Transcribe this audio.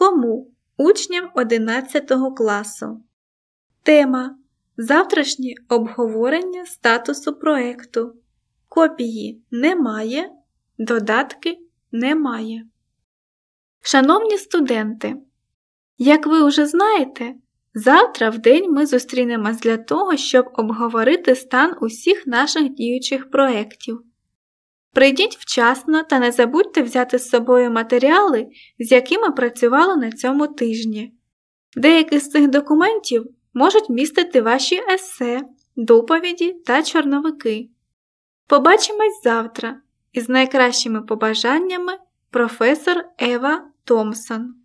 Кому? Учням 11 класу. Тема Завтрашнє обговорення статусу проекту. Копії немає. Додатки немає. Шановні студенти, як ви вже знаєте, завтра в день ми зустрінемось для того, щоб обговорити стан усіх наших діючих проєктів. Прийдіть вчасно та не забудьте взяти з собою матеріали, з якими працювали на цьому тижні. Деякі з цих документів можуть містити ваші есе, доповіді та чорновики. Побачимось завтра із найкращими побажаннями професор Ева Томсон.